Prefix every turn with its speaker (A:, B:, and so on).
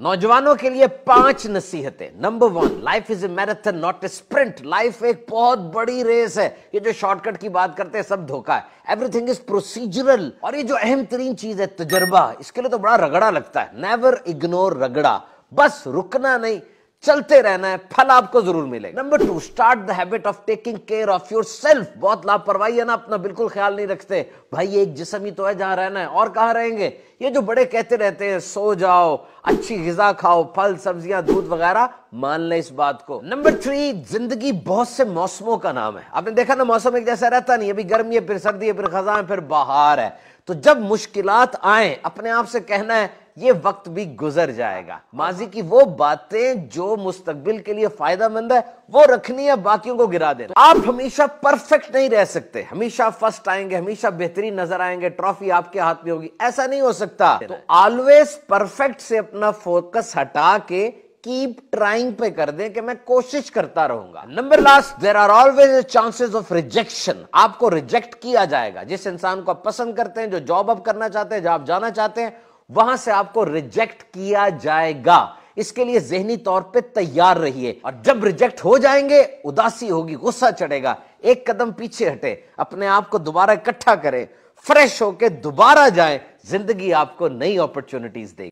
A: نوجوانوں کے لیے پانچ نصیحتیں number one life is a marathon not a sprint life ایک بہت بڑی ریس ہے یہ جو شارٹ کٹ کی بات کرتے ہیں سب دھوکا ہے ایوری تھنگ از پروسیجرل اور یہ جو اہم ترین چیز ہے تجربہ اس کے لیے تو بڑا رگڑا لگتا ہے نیور اگنور رگڑا بس رکنا نہیں چلتے رہنا ہے پھل آپ کو ضرور ملے گا number two start the self بہت لاپرواہی ہے نا اپنا بالکل خیال نہیں رکھتے بھائی ایک جسم ہی تو ہے ہے جہاں رہنا اور کہاں رہیں گے یہ جو بڑے کہتے رہتے ہیں سو جاؤ اچھی غذا کھاؤ پھل سبزیاں دودھ وغیرہ مان لیں اس بات کو نمبر تھری زندگی بہت سے موسموں کا نام ہے آپ نے دیکھا نا موسم ایک جیسا رہتا نہیں ابھی گرمی ہے پھر سردی ہے پھر خزاں ہے پھر بہار ہے تو جب مشکلات آئیں اپنے آپ سے کہنا ہے یہ وقت بھی گزر جائے گا ماضی کی وہ باتیں جو مستقبل کے لیے فائدہ مند ہے وہ رکھنی ہے باقیوں کو گرا دینا آپ ہمیشہ پرفیکٹ نہیں رہ سکتے ہمیشہ فرسٹ آئیں گے ہمیشہ بہترین نظر آئیں گے ٹرافی آپ کے ہاتھ میں ہوگی ایسا نہیں ہو سکتا تو آلویز پرفیکٹ سے اپنا فوکس ہٹا کے کیپ ٹرائنگ پہ کر دیں کہ میں کوشش کرتا رہوں گا number last there are always chance of rejection آپ کو ریجیکٹ کیا جائے گا جس انسان کو آپ پسند کرتے ہیں جو جاب اپ کرنا چاہتے ہیں جو آپ جانا چاہتے ہیں وہاں سے آپ کو ریجیکٹ کیا جائے گا اس کے لیے ذہنی طور پہ تیار رہیے اور جب ریجیکٹ ہو جائیں گے اداسی ہوگی غصہ چڑھے گا ایک قدم پیچھے ہٹے اپنے آپ کو دوبارہ اکٹھا کریں فریش ہو کے دوبارہ جائیں زندگی آپ کو نئی اپرچونٹیز دے گی